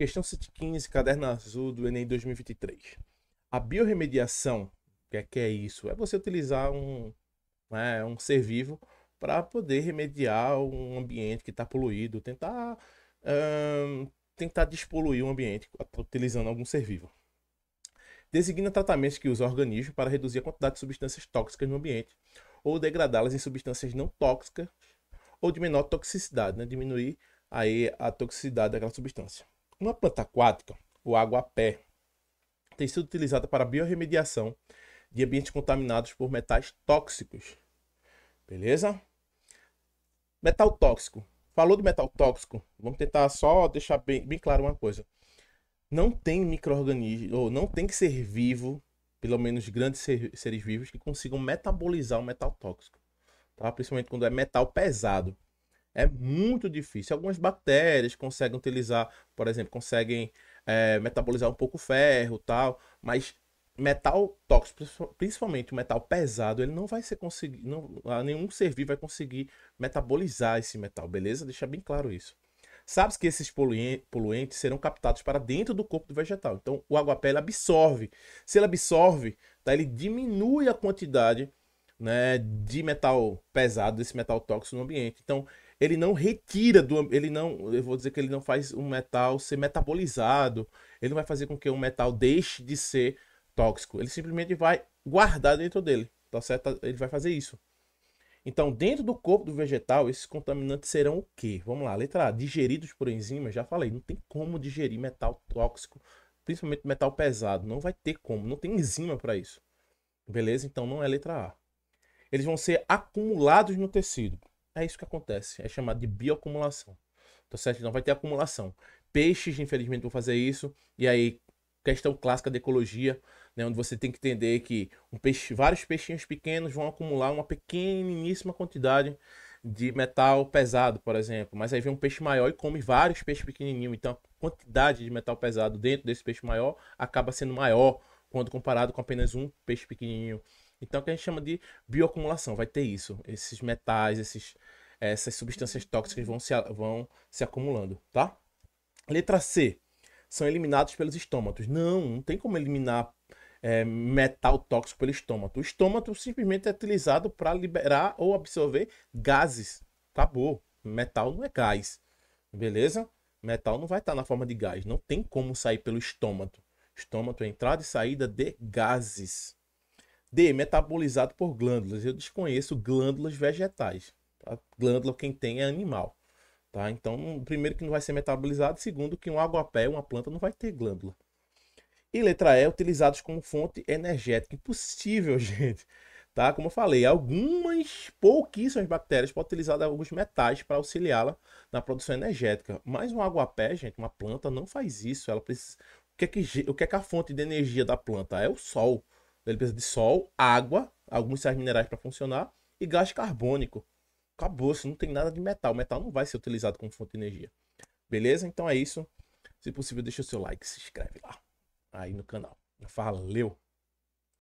Questão 115, caderno azul do Enem 2023. A biorremediação, o que é, que é isso? É você utilizar um, né, um ser vivo para poder remediar um ambiente que está poluído, tentar, tentar despoluir o ambiente utilizando algum ser vivo. Designa tratamentos que usa o organismo para reduzir a quantidade de substâncias tóxicas no ambiente ou degradá-las em substâncias não tóxicas ou de menor toxicidade, né? diminuir aí a toxicidade daquela substância. Uma planta aquática, o água-pé, tem sido utilizada para biorremediação de ambientes contaminados por metais tóxicos. Beleza? Metal tóxico. Falou de metal tóxico, vamos tentar só deixar bem, bem claro uma coisa. Não tem micro-organismo, ou não tem que ser vivo, pelo menos grandes ser, seres vivos, que consigam metabolizar o metal tóxico. Tá? Principalmente quando é metal pesado. É muito difícil. Algumas bactérias conseguem utilizar, por exemplo, conseguem é, metabolizar um pouco o ferro tal, mas metal tóxico, principalmente o metal pesado, ele não vai ser conseguir, não, nenhum ser vivo vai conseguir metabolizar esse metal, beleza? Deixa bem claro isso. sabe que esses poluentes serão captados para dentro do corpo do vegetal. Então, o aguapé absorve. Se ele absorve, tá, ele diminui a quantidade né, de metal pesado, desse metal tóxico no ambiente. Então, ele não retira do ele não, eu vou dizer que ele não faz um metal ser metabolizado, ele não vai fazer com que um metal deixe de ser tóxico, ele simplesmente vai guardar dentro dele, tá certo? Ele vai fazer isso. Então, dentro do corpo do vegetal, esses contaminantes serão o quê? Vamos lá, letra A, digeridos por enzimas, já falei, não tem como digerir metal tóxico, principalmente metal pesado, não vai ter como, não tem enzima para isso. Beleza? Então não é letra A. Eles vão ser acumulados no tecido. É isso que acontece. É chamado de bioacumulação. Tá certo? Então vai ter acumulação. Peixes, infelizmente, vão fazer isso. E aí, questão clássica de ecologia, né, onde você tem que entender que um peixe, vários peixinhos pequenos vão acumular uma pequeniníssima quantidade de metal pesado, por exemplo. Mas aí vem um peixe maior e come vários peixes pequenininhos. Então a quantidade de metal pesado dentro desse peixe maior acaba sendo maior quando comparado com apenas um peixe pequenininho. Então, o que a gente chama de bioacumulação, vai ter isso. Esses metais, esses, essas substâncias tóxicas vão se, vão se acumulando, tá? Letra C. São eliminados pelos estômatos. Não, não tem como eliminar é, metal tóxico pelo estômago. O estômago simplesmente é utilizado para liberar ou absorver gases. Acabou. Metal não é gás. Beleza? Metal não vai estar tá na forma de gás. Não tem como sair pelo estômago. Estômago é entrada e saída de gases. D. Metabolizado por glândulas. Eu desconheço glândulas vegetais. A glândula, quem tem, é animal. Tá? Então, primeiro que não vai ser metabolizado, segundo que um aguapé, uma planta, não vai ter glândula. E letra E, utilizados como fonte energética. Impossível, gente. Tá? Como eu falei, algumas pouquíssimas bactérias podem utilizar alguns metais para auxiliá-la na produção energética. Mas um aguapé, gente, uma planta, não faz isso. Ela precisa... o, que é que... o que é que a fonte de energia da planta? É o sol. Ele precisa de sol, água, alguns sais minerais para funcionar e gás carbônico. Acabou, se não tem nada de metal. Metal não vai ser utilizado como fonte de energia. Beleza? Então é isso. Se possível, deixa o seu like, se inscreve lá aí no canal. Valeu!